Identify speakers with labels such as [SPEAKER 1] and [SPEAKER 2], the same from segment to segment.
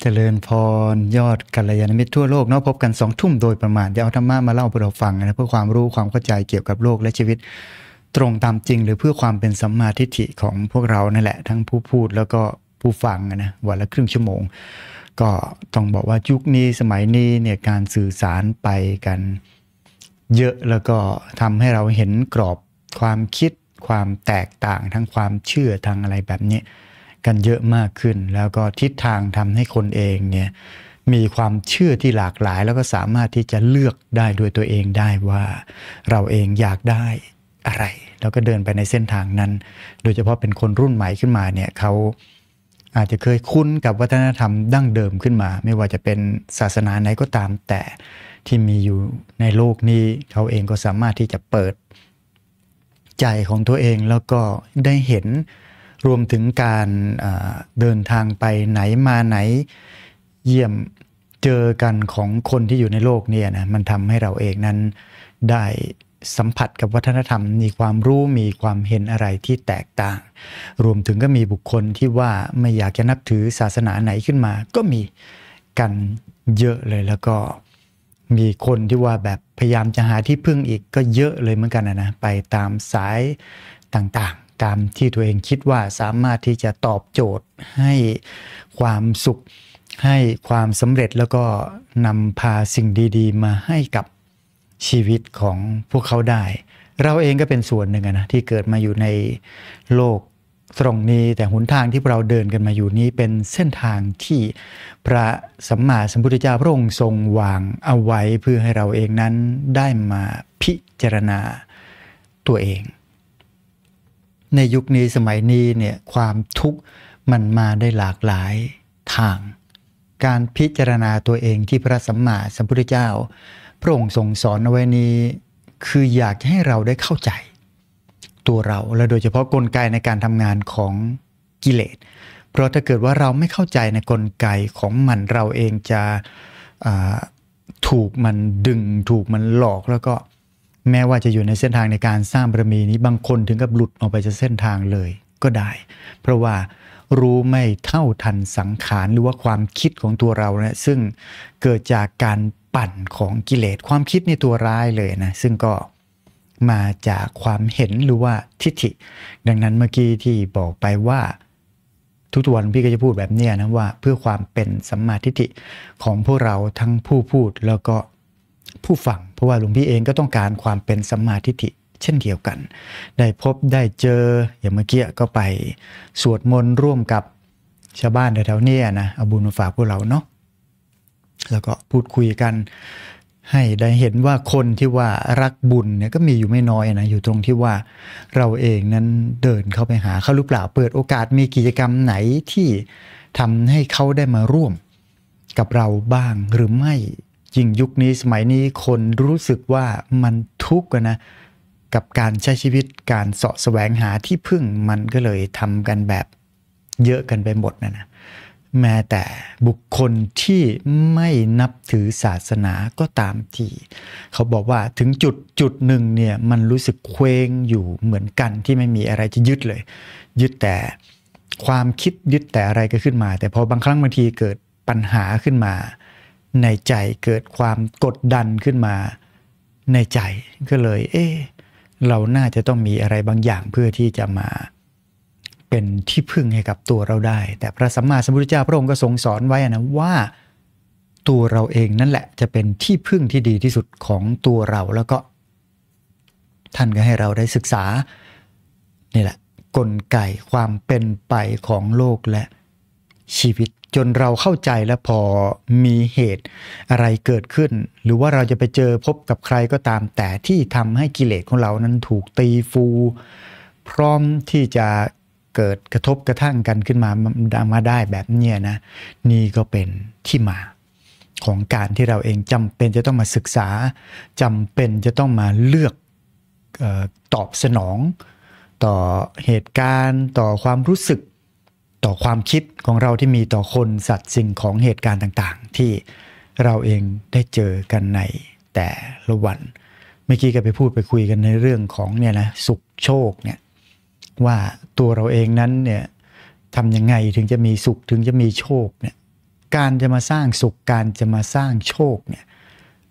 [SPEAKER 1] เจริญพรยอดกัลยาณมิตรทั่วโลก เนาะพบกันสองทุ่มโดยประมาณเดี๋ยวเอาธรรมะมาเล่าให้เราฟังนะเพื่อความรู้ความเข้าใจเกี่ยวกับโลกและชีวิต ตรงตามจริงหรือเพื่อความเป็นสัมมาทิฏฐิของพวกเรานั่นแหละ ทั้งผู้พูดแล้วก็ผู้ฟังนะวันละครึ่งชั่วโมง ก็ต้องบอกว่ายุคนี้สมัยนี้เนี่ยการสื่อสารไปกัน เยอะแล้วก็ทำให้เราเห็นกรอบความคิด ความแตกต่างทั้งความเชื่อทางอะไรแบบนี้กันเยอะมากขึ้น แล้วก็ทิศทางทำให้คนเองเนี่ยมีความเชื่อที่หลากหลาย แล้วก็สามารถที่จะเลือกได้ด้วยตัวเองได้ว่าเราเองอยากได้อะไร แล้วก็เดินไปในเส้นทางนั้น โดยเฉพาะเป็นคนรุ่นใหม่ขึ้นมาเนี่ยเขาอาจจะเคยคุ้นกับวัฒนธรรมดั้งเดิมขึ้นมา ไม่ว่าจะเป็นศาสนาไหนก็ตามแต่ที่มีอยู่ในโลกนี้เขาเองก็สามารถที่จะเปิดใจของตัวเองแล้วก็ได้เห็นรวมถึงการเดินทางไปไหนมาไหนเยี่ยมเจอกันของคนที่อยู่ในโลกเนี่ยนะมันทำให้เราเองนั้นได้สัมผัสกับวัฒนธรรม มีความรู้มีความเห็นอะไรที่แตกต่าง รวมถึงก็มีบุคคลที่ว่าไม่อยากจะนับถือศาสนาไหนขึ้นมา ก็มีกันเยอะเลยแล้วก็มีคนที่ว่าแบบพยายามจะหาที่พึ่งอีกก็เยอะเลยเหมือนกันนะนะไปตามสายต่างตามที่ตัวเองคิดว่าสามารถที่จะตอบโจทย์ให้ความสุข ให้ความสำเร็จแล้วก็นำพาสิ่งดี ๆมาให้กับชีวิตของพวกเขาได้ เราเองก็เป็นส่วนหนึ่งนะที่เกิดมาอยู่ในโลกตรงนี้แต่หนทางที่เราเดินกันมาอยู่นี้ เป็นเส้นทางที่พระสัมมาสัมพุทธเจ้าพระองค์ทรงวางเอาไว้เพื่อให้เราเองนั้นได้มาพิจารณาตัวเองในยุคนี้สมัยนี้เนี่ยความทุกข์มันมาได้หลากหลายทาง การพิจารณาตัวเองที่พระสัมมาสัมพุทธเจ้า พระองค์ทรงสอนเอาไว้นี้คืออยากให้เราได้เข้าใจตัวเราและโดยเฉพาะกลไกในการทำงานของกิเลส เพราะถ้าเกิดว่าเราไม่เข้าใจในกลไกของมันเราเองจะถูกมันดึงถูกมันหลอกแล้วก็แม้ว่าจะอยู่ในเส้นทางในการสร้างบารมีนี้บางคนถึงกับหลุดออกไปจากเส้นทางเลยก็ได้ เพราะว่ารู้ไม่เท่าทันสังขาร หรือว่าความคิดของตัวเราเนะี่ยซึ่งเกิดจากการปั่นของกิเลสความคิดในตัวร้ายเลยนะซึ่งก็มาจากความเห็นหรือว่าทิฏฐิ ดังนั้นเมื่อกี้ที่บอกไปว่า ทุกวันพี่ก็จะพูดแบบนี้นะว่าเพื่อความเป็นสัมมาทิฏฐิของพวกเราทั้งผู้พูดแล้วก็ผู้ฟังเพราะว่าหลวงพี่เองก็ต้องการความเป็นสัมมาทิฏฐิเช่นเดียวกัน ได้พบได้เจอ อย่างเมื่อกี้ก็ไปสวดมนต์ร่วมกับชาวบ้านแถวๆนี้นะเอาบุญมาฝากพวกเราเนาะแล้วก็พูดคุยกันให้ได้เห็นว่าคนที่ว่ารักบุญเนี่ยก็มีอยู่ไม่น้อยนะ อยู่ตรงที่ว่าเราเองนั้นเดินเข้าไปหาเขาหรือเปล่าเปิดโอกาสมีกิจกรรมไหนที่ทำให้เขาได้มาร่วมกับเราบ้างหรือไม่ยิ่งยุคนี้สมัยนี้คนรู้สึกว่ามันทุกข์กันนะ กับการใช้ชีวิตการเสาะแสวงหาที่พึ่งมันก็เลยทำกันแบบเยอะกันไปหมดนะนะแม้แต่บุคคลที่ไม่นับถือศาสนาก็ตามทีเขาบอกว่าถึงจุด จุดหนึ่งเนี่ยมันรู้สึกเคว้งอยู่เหมือนกันที่ไม่มีอะไรจะยึดเลย ยึดแต่ความคิดยึดแต่อะไรก็ขึ้นมา แต่พอบางครั้งบางทีเกิดปัญหาขึ้นมาในใจเกิดความกดดันขึ้นมาในใจก็เลยเอ๊เราน่าจะต้องมีอะไรบางอย่างเพื่อที่จะมาเป็นที่พึ่งให้กับตัวเราได้ แต่พระสัมมาสัมพุทธเจ้าพระองค์ก็ทรงสอนไว้นะว่าตัวเราเองนั่นแหละจะเป็นที่พึ่งที่ดีที่สุดของตัวเราแล้วก็ท่านก็ให้เราได้ศึกษา นี่แหละ กลไกความเป็นไปของโลกและชีวิตจนเราเข้าใจและพอมีเหตุอะไรเกิดขึ้น หรือว่าเราจะไปเจอพบกับใครก็ตามแต่ที่ทำให้กิเลสของเรานั้นถูกตีฟู พร้อมที่จะเกิดกระทบกระทั่งกันขึ้นมามาได้แบบเนี้ยนะนี่ก็เป็นที่มาของการที่เราเองจำเป็นจะต้องมาศึกษาจำเป็นจะต้องมาเลือกออตอบสนอง ต่อเหตุการณ์ต่อความรู้สึกต่อความคิดของเราที่มีต่อคนสัตว์สิ่งของเหตุการณ์ต่างๆ ที่เราเองได้เจอกันในแต่ละวัน เมื่อกี้ก็ไปพูดไปคุยกันในเรื่องของเนี่ยนะสุขโชคเนี่ยว่าตัวเราเองนั้นเนี่ยทำยังไงถึงจะมีสุขถึงจะมีโชคเนี่ยการจะมาสร้างสุขการจะมาสร้างโชคเนี่ย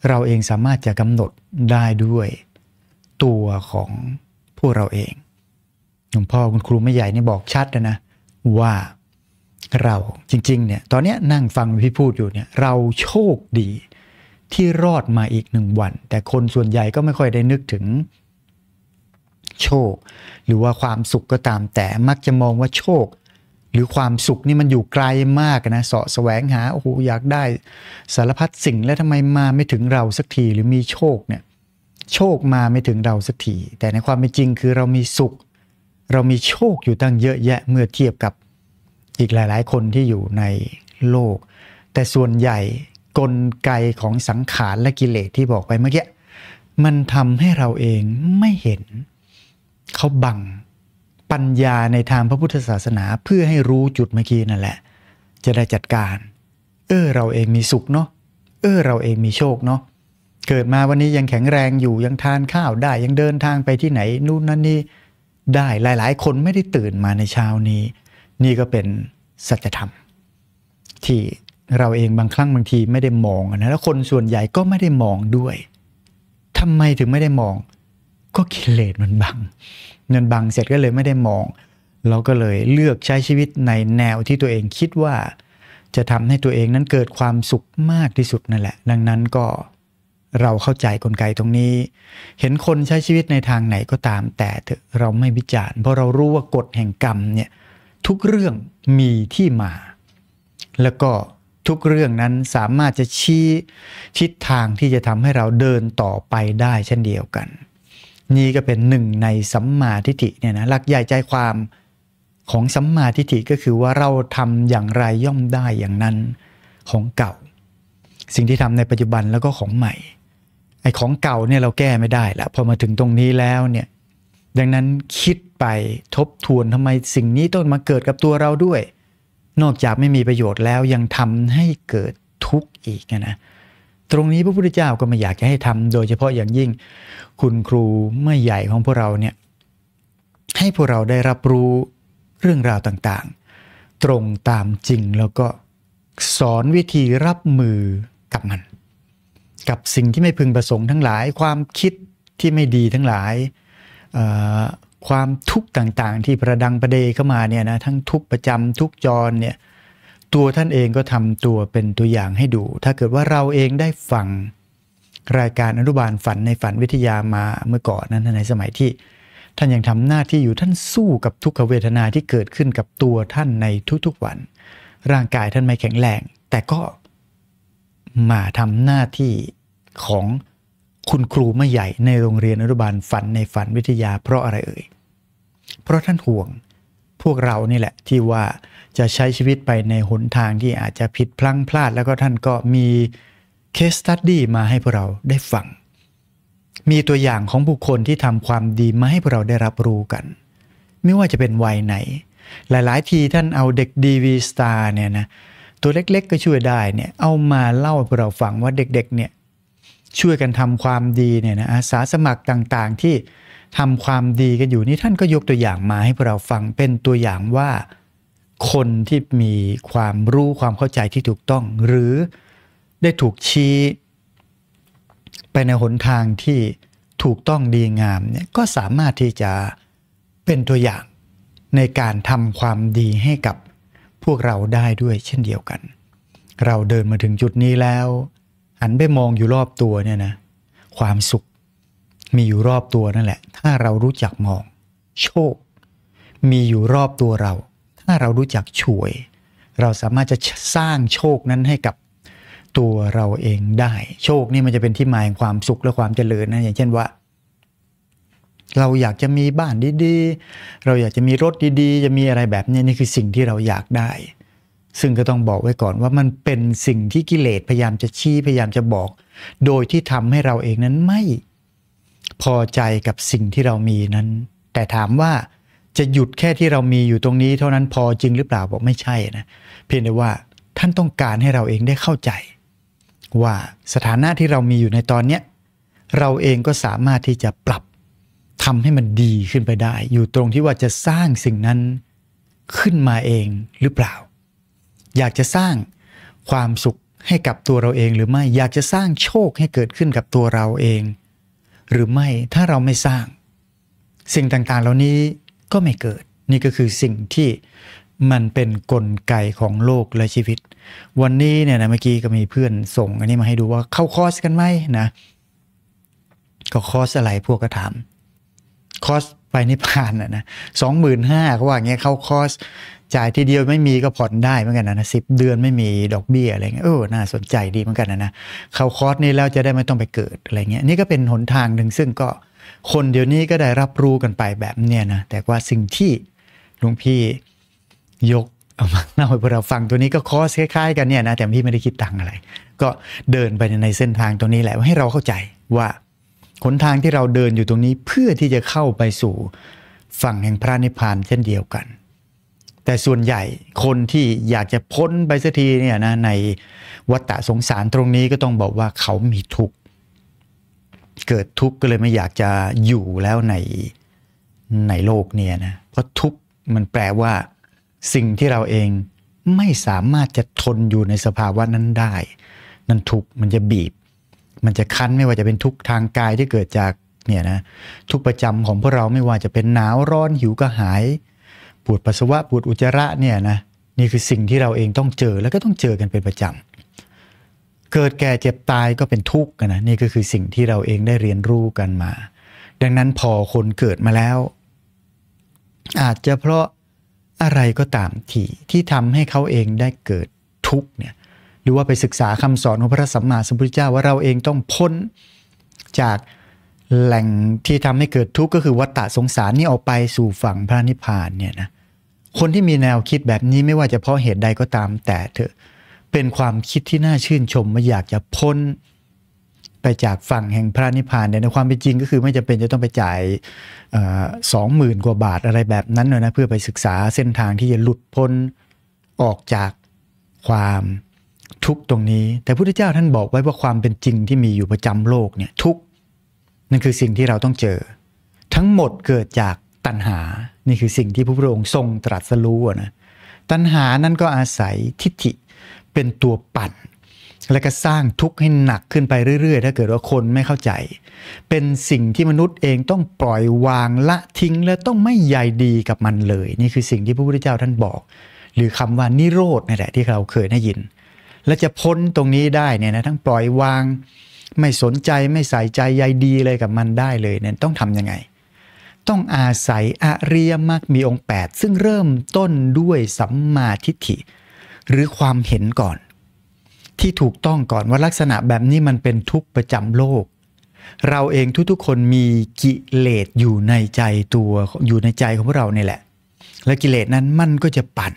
[SPEAKER 1] เราเองสามารถจะกำหนดได้ด้วยตัวของพวกเราเองหลวงพ่อคุณครูไม่ใหญ่นี่บอกชัดนะนะว่าเราจริงๆเนี่ยตอนนี้นั่งฟังพี่พูดอยู่เนี่ยเราโชคดีที่รอดมาอีกหนึ่งวัน แต่คนส่วนใหญ่ก็ไม่ค่อยได้นึกถึง โชค หรือว่าความสุขก็ตามแต่มักจะมองว่าโชค หรือความสุขนี่มันอยู่ไกลมากนะเสาะแสวงหาโอ้โหอยากได้สารพัดสิ่งแล้วทำไมมาไม่ถึงเราสักทีหรือมีโชคเนี่ย โชคมาไม่ถึงเราสักทีแต่ในความเป็นจริงคือเรามีสุขเรามีโชคอยู่ตั้งเยอะแยะเมื่อเทียบกับอีกหลาย ๆ คนที่อยู่ในโลก แต่ส่วนใหญ่กลไกของสังขารและกิเลสที่บอกไปเมื่อกี้มันทำให้เราเองไม่เห็น เขาบังปัญญาในทางพระพุทธศาสนาเพื่อให้รู้จุดเมื่อกี้นั่นแหละจะได้จัดการ เออเราเองมีสุขเนาะเออเราเองมีโชคเนาะเกิดมาวันนี้ยังแข็งแรงอยู่ยังทานข้าวได้ยังเดินทางไปที่ไหนนู่นนั่นนี่ได้หลายๆ คนไม่ได้ตื่นมาในเช้านี้ นี่ก็เป็นสัจธรรม ที่เราเองบางครั้งบางทีไม่ได้มองนะแล้วคนส่วนใหญ่ก็ไม่ได้มองด้วยทำไมถึงไม่ได้มอง ก็กิเลสมันบังเงินบังเสร็จก็เลยไม่ได้มอง เราก็เลยเลือกใช้ชีวิตในแนวที่ตัวเองคิดว่า จะทำให้ตัวเองนั้นเกิดความสุขมากที่สุดนั่นแหละ ดังนั้นก็เราเข้าใจกลไกตรงนี้ เห็นคนใช้ชีวิตในทางไหนก็ตามแต่เราไม่วิจารณ์ เพราะเรารู้ว่ากฎแห่งกรรมเนี่ยทุกเรื่องมีที่มา แล้วก็ทุกเรื่องนั้นสามารถจะชี้ ทิศทางที่จะทำให้เราเดินต่อไปได้เช่นเดียวกัน นี่ก็เป็นหนึ่งในสัมมาทิฏฐิเนี่ยนะหลักใหญ่ใจความของสัมมาทิฏฐิก็คือว่าเราทำอย่างไรย่อมได้อย่างนั้นของเก่า สิ่งที่ทำในปัจจุบันแล้วก็ของใหม่ไอ้ของเก่าเนี่ยเราแก้ไม่ได้ละพอมาถึงตรงนี้แล้วเนี่ยดังนั้นคิดไปทบทวนทำไมสิ่งนี้ต้องมาเกิดกับตัวเราด้วย นอกจากไม่มีประโยชน์แล้วยังทำให้เกิดทุกข์อีกนะตรงนี้พระพุทธเจ้าก็ไม่อยากจะให้ทำโดยเฉพาะอย่างยิ่งคุณครูเมื่อใหญ่ของพวกเราเนี่ย ให้พวกเราได้รับรู้เรื่องราวต่างๆ ตรงตามจริงแล้วก็สอนวิธีรับมือกับมันกับสิ่งที่ไม่พึงประสงค์ทั้งหลายความคิดที่ไม่ดีทั้งหลายความทุกข์ต่างๆที่ประดังประเดเข้ามาเนี่ยนะทั้งทุกประจำทุกจรเนี่ยตัวท่านเองก็ทำตัวเป็นตัวอย่างให้ดู ถ้าเกิดว่าเราเองได้ฟัง รายการอนุบาลฝันในฝันวิทยามาเมื่อก่อนนั้นในสมัยที่ท่านยังทำหน้าที่อยู่ท่านสู้กับทุกขเวทนาที่เกิดขึ้นกับตัวท่านในทุกๆวัน ร่างกายท่านไม่แข็งแรงแต่ก็มาทำหน้าที่ของคุณครูไม่ใหญ่ ในโรงเรียนอนุบาลฝันในฝันวิทยาเพราะอะไรเอ่ยเพราะท่านห่วงพวกเรานี่แหละที่ว่าจะใช้ชีวิตไปในหนทางที่อาจจะผิดพลั้งพลาดแล้วก็ท่านก็มีเคสตัดดี้มาให้พวกเราได้ฟัง มีตัวอย่างของบุคคลที่ทำความดีมาให้พวกเราได้รับรู้กัน ไม่ว่าจะเป็นวัยไหน หลายๆทีท่านเอาเด็กดีวีสตาร์เนี่ยนะตัวเล็ก ๆ ก็ช่วยได้เนี่ย เอามาเล่าให้พวกเราฟังว่าเด็กๆ เนี่ย ช่วยกันทำความดีเนี่ยนะอาสาสมัครต่างๆที่ทำความดีกันอยู่นี่ท่านก็ยกตัวอย่างมาให้พวกเราฟังเป็นตัวอย่างว่า คนที่มีความรู้ความเข้าใจที่ถูกต้อง หรือได้ถูกชี้ ไปในหนทางที่ถูกต้องดีงามเนี่ยก็สามารถที่จะเป็นตัวอย่างในการทำความดีให้กับพวกเราได้ด้วยเช่นเดียวกัน เราเดินมาถึงจุดนี้แล้วหันไปมองอยู่รอบตัวเนี่ยนะความสุขมีอยู่รอบตัวนั่นแหละ ถ้าเรารู้จักมองโชค มีอยู่รอบตัวเรา ถ้าเรารู้จักช่วย เราสามารถจะสร้างโชคนั้นให้กับตัวเราเองได้ โชคนี่มันจะเป็นที่มาแห่งความสุขและความเจริญนะอย่างเช่นว่าเราอยากจะมีบ้านดีๆ เราอยากจะมีรถดีๆ จะมีอะไรแบบนี้ นี่คือสิ่งที่เราอยากได้ ซึ่งก็ต้องบอกไว้ก่อนว่ามันเป็นสิ่งที่กิเลสพยายามจะชี้พยายามจะบอก โดยที่ทำให้เราเองนั้นไม่ พอใจกับสิ่งที่เรามีนั้น แต่ถามว่าจะหยุดแค่ที่เรามีอยู่ตรงนี้ เท่านั้นพอจริงหรือเปล่าบอกไม่ใช่นะ เพียงแต่ว่าท่านต้องการให้เราเองได้เข้าใจ ว่าสถานะที่เรามีอยู่ในตอนนี้เราเองก็สามารถที่จะปรับทำให้มันดีขึ้นไปได้ อยู่ตรงที่ว่าจะสร้างสิ่งนั้นขึ้นมาเองหรือเปล่า อยากจะสร้างความสุขให้กับตัวเราเองหรือไม่อยากจะสร้างโชคให้เกิดขึ้นกับตัวเราเอง หรือไม่ถ้าเราไม่สร้าง สิ่งต่างๆ เหล่านี้ก็ไม่เกิดนี่ก็คือสิ่งที่มันเป็นนกลไกของโลกและชีวิต วันนี้เนี่ยนะเมื่อกี้ก็มีเพื่อนส่ง อันนี้มาให้ดูว่าเข้า คอร์สกันไหมนะก็คอร์สอะไรพวกก็ถามคอสไปนิพพาน่ะนะสองหมื่นห้าเขาว่าเงี้ยเข้าคอสจ่ายทีเดียวไม่มีก็ผ่อนได้เหมือนกันนะนะสิบเดือนไม่มีดอกเบี้ยอะไรเงี้ยเออน่าสนใจดีเหมือนกันนะนะเข้า คอสนี่แล้วจะได้ไม่ต้องไปเกิดอะไรเงี้ยนี่ก็เป็นหนทางหนึ่งซึ่งก็คนเดี๋ยวนี้ก็ได้รับรู้กันไปแบบเนี้ยนะแต่ว่าสิ่งที่ลุงพี่ยกเอามาเล่าให้พวกเราฟังตัวนี้ก็คอสคล้ายๆกันเนี่ยนะแต่พี่ไม่ได้คิดตังอะไรก็เดินไปในเส้นทางตรงนี้แหละให้เราเข้าใจว่าหนทางที่เราเดินอยู่ตรงนี้เพื่อที่จะเข้าไปสู่ฝั่งแห่งพระนิพพานเช่นเดียวกัน แต่ส่วนใหญ่คนที่อยากจะพ้นไปสักทีเนี่ยนะในวัฏฏะสงสารตรงนี้ก็ต้องบอกว่า เขามีทุกข์เกิดทุกข์ก็เลยไม่อยากจะอยู่แล้วในในโลกเนี่ยนะเพราะทุกข์มันแปลว่า สิ่งที่เราเองไม่สามารถจะทนอยู่ในสภาวะนั้นได้นั่นทุกข์มันจะบีบมันจะคั้นไม่ว่าจะเป็นทุกทางกายที่เกิดจากเนี่ยนะทุกประจำของพวกเราไม่ว่าจะเป็นหนาวร้อนหิวกระหายปวดปัสสาวะปวดอุจจาระเนี่ยนะนี่คือสิ่งที่เราเองต้องเจอแล้วก็ต้องเจอกันเป็นประจำเกิดแก่เจ็บตายก็เป็นทุกข์นะนี่ก็คือสิ่งที่เราเองได้เรียนรู้กันมา ดังนั้นพอคนเกิดมาแล้ว อาจจะเพราะอะไรก็ตามที่ที่ทำให้เขาเองได้เกิดทุกข์เนี่ยหรือว่าไปศึกษาคำสอนของพระสัมมาสัมพุทธเจ้าว่าเราเองต้องพ้นจากแหล่งที่ทำให้เกิดทุกข์ก็คือวัฏฏะสงสารนี่ออกไปสู่ฝั่งพระนิพพานเนี่ยนะคนที่มีแนวคิดแบบนี้ไม่ว่าจะเพราะเหตุใดก็ตามแต่เถอะเป็นความคิดที่น่าชื่นชมมาอยากจะพ้น ไปจากฝั่งแห่งพระนิพพานเนี่ยในความเป็นจริงก็คือไม่จำเป็นจะต้องไปจ่ายสองหมื่นกว่าบาทอะไรแบบนั้นเลยนะเพื่อไปศึกษาเส้นทางที่จะหลุดพ้นออกจากความทุกตรงนี้ แต่พุทธเจ้าท่านบอกไว้ว่าความเป็นจริงที่มีอยู่ประจำโลกเนี่ยทุกนั่นคือสิ่งที่เราต้องเจอ ทั้งหมดเกิดจากตัณหา นี่คือสิ่งที่พระพุทธองค์ทรงตรัสรู้นะ ตัณหานั้นก็อาศัยทิฏฐิเป็นตัวปั่น และก็สร้างทุกข์ให้หนักขึ้นไปเรื่อยๆ ถ้าเกิดว่าคนไม่เข้าใจ เป็นสิ่งที่มนุษย์เองต้องปล่อยวางละทิ้งและต้องไม่ใยดีกับมันเลย นี่คือสิ่งที่พระพุทธเจ้าท่านบอก หรือคำว่านิโรธนี่แหละ ที่เราเคยได้ยินและจะพ้นตรงนี้ได้เนี่ยนะทั้งปล่อยวางไม่สนใจไม่ใส่ใจใยดีเลยกับมันได้เลยเนี่ยต้องทำยังไง ต้องอาศัยอริยมรรคมีองค์ 8 ซึ่งเริ่มต้นด้วยสัมมาทิฏฐิ หรือความเห็นก่อน ที่ถูกต้องก่อนว่าลักษณะแบบนี้มันเป็นทุกประจาโลก เราเองทุกๆ คนมีกิเลสอยู่ในใจตัวอยู่ในใจของพวกเราเนี่ยแหละ และกิเลสนั้นมันก็จะปั่น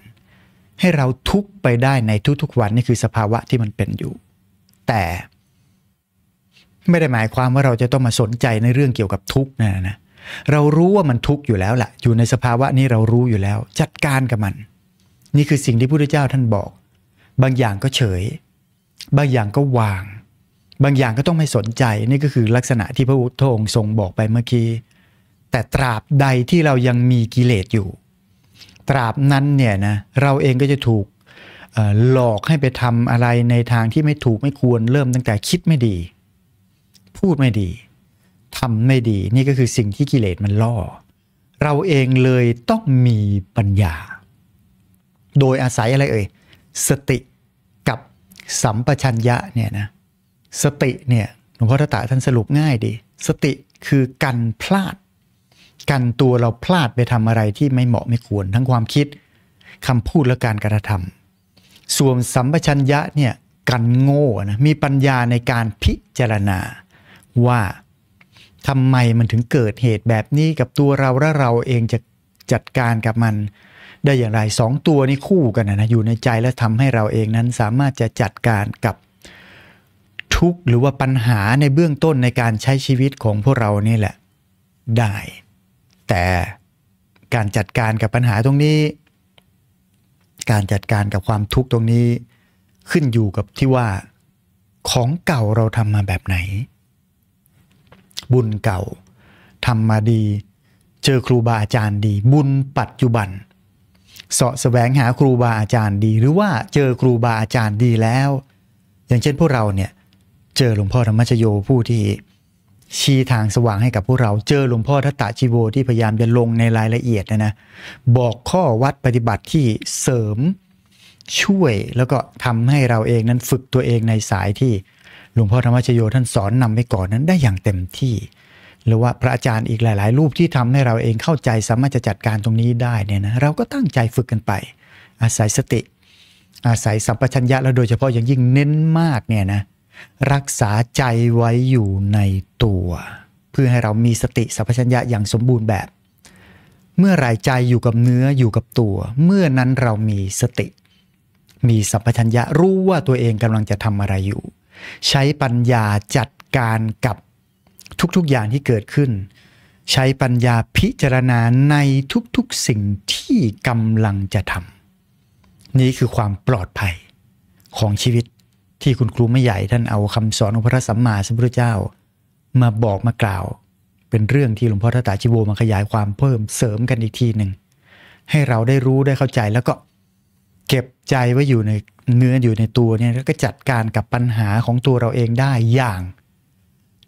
[SPEAKER 1] ให้เราทุกไปได้ในทุกๆวัน นี่คือสภาวะที่มันเป็นอยู่ แต่ ไม่ได้หมายความว่าเราจะต้องมาสนใจในเรื่องเกี่ยวกับทุกนะนะเรารู้ว่ามันทุกอยู่แล้วละ่ะ อยู่ในสภาวะนี้เรารู้อยู่แล้ว จัดการกับมัน นี่คือสิ่งที่พระพุทธเจ้าท่านบอก บางอย่างก็เฉย บางอย่างก็วาง บางอย่างก็ต้องไม่สนใจ นี่ก็คือลักษณะที่พระพุทธองค์ทรงบอกไปเมื่อกี้แต่ตราบใดที่เรายังมีกิเลสอยู่ตราบนั้นเนี่ยนะเราเองก็จะถูกหลอกให้ไปทำอะไรในทางที่ไม่ถูกไม่ควรเริ่มตั้งแต่คิดไม่ดี พูดไม่ดีทำไม่ดีนี่ก็คือสิ่งที่กิเลสมันล่อ เราเองเลยต้องมีปัญญา โดยอาศัยอะไรเอ่ยสติกับสัมปชัญญะเนี่ยนะสติเนี่ยหลวงพ่อตะท่านสรุปง่ายดีสติคือการพลาดกันตัวเราพลาดไปทำอะไรที่ไม่เหมาะไม่ควร ทั้งความคิดคำพูดและการกระทำส่วนสัมปชัญญะเนี่ยกันโง่นะมีปัญญาในการพิจารณา ว่าทำไมมันถึงเกิดเหตุแบบนี้กับตัวเราและเราเองจะจัดการกับมันได้อย่างไรสองตัวนี้คู่กันนะ อยู่ในใจและทำให้เราเองนั้นสามารถจะจัดการกับทุกหรือว่าปัญหาในเบื้องต้นในการใช้ชีวิตของพวกเรานี่แหละได้แต่การจัดการกับปัญหาตรงนี้ การจัดการกับความทุกข์ตรงนี้ ขึ้นอยู่กับที่ว่าของเก่าเราทำมาแบบไหน บุญเก่าทำมาดีเจอครูบาอาจารย์ดี บุญปัจจุบัน เสาะแสวงหาครูบาอาจารย์ดี หรือว่าเจอครูบาอาจารย์ดีแล้ว อย่างเช่นพวกเราเนี่ยเจอหลวงพ่อธรรมชโยผู้ที่ชี้ทางสว่างให้กับพวกเราเจอหลวงพ่อทัตตะชีโวที่พยายามจะลงในรายละเอียดนะนะบอกข้อวัดปฏิบัติที่เสริมช่วยแล้วก็ทำให้เราเองนั้นฝึกตัวเองในสายที่หลวงพ่อธรรมชโยท่านสอนนำไปก่อนนั้นได้อย่างเต็มที่ หรือว่าพระอาจารย์อีกหลายๆ รูปที่ทำให้เราเองเข้าใจสามารถจะจัดการตรงนี้ได้เนี่ยนะเราก็ตั้งใจฝึกกันไป อาศัยสติ อาศัยสัมปชัญญะแล้วโดยเฉพาะอย่างยิ่งเน้นมากเนี่ยนะรักษาใจไว้อยู่ในตัว เพื่อให้เรามีสติสัพชัญญะอย่างสมบูรณ์แบบ เมื่อไลใจอยู่กับเนื้ออยู่กับตัว เมื่อนั้นเรามีสติ มีสัพชัญญะรู้ว่าตัวเองกำลังจะทำอะไรอยู่ ใช้ปัญญาจัดการกับทุกๆอย่างที่เกิดขึ้น ใช้ปัญญาพิจารณาในทุกๆสิ่งที่กำลังจะทำนี่คือความปลอดภัยของชีวิตที่คุณครูไม่ใหญ่ท่านเอาคำสอนของพระสัมมาสัมพุทธเจ้า มาบอกมากล่าว เป็นเรื่องที่หลวงพ่อทตตาชิโวมาขยายความเพิ่มเสริมกันอีกทีหนึ่งให้เราได้รู้ได้เข้าใจแล้วก็เก็บใจไว้อยู่ในเนื้ออยู่ในตัวเนี่ยแล้วก็จัดการกับปัญหาของตัวเราเองได้อย่าง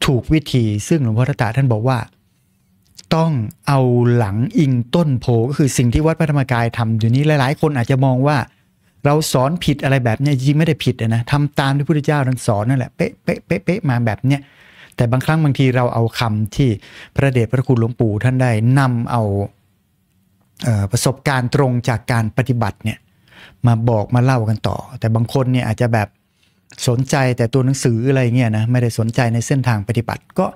[SPEAKER 1] ถูกวิธีซึ่งหลวงพ่อทตตาท่านบอกว่า ต้องเอาหลังอิงต้นโพก็คือสิ่งที่วัดพระธรรมกายทำอยู่นี้หลาย ๆ คนอาจจะมองว่าเราสอนผิดอะไรแบบนี้จริงไม่ได้ผิดนะทำตามที่พระพุทธเจ้าท่านสอนนั่นแหละเป๊ะเป๊ะเป๊ะเป๊ะมาแบบเนี้ยแต่บางครั้งบางทีเราเอาคำที่พระเดชพระคุณหลวงปู่ท่านได้นำเอาประสบการณ์ตรงจากการปฏิบัติเนี่ยมาบอกมาเล่ากันต่อ แต่บางคนเนี่ยอาจจะแบบสนใจแต่ตัวหนังสืออะไรเงี้ยนะไม่ได้สนใจในเส้นทางปฏิบัติก็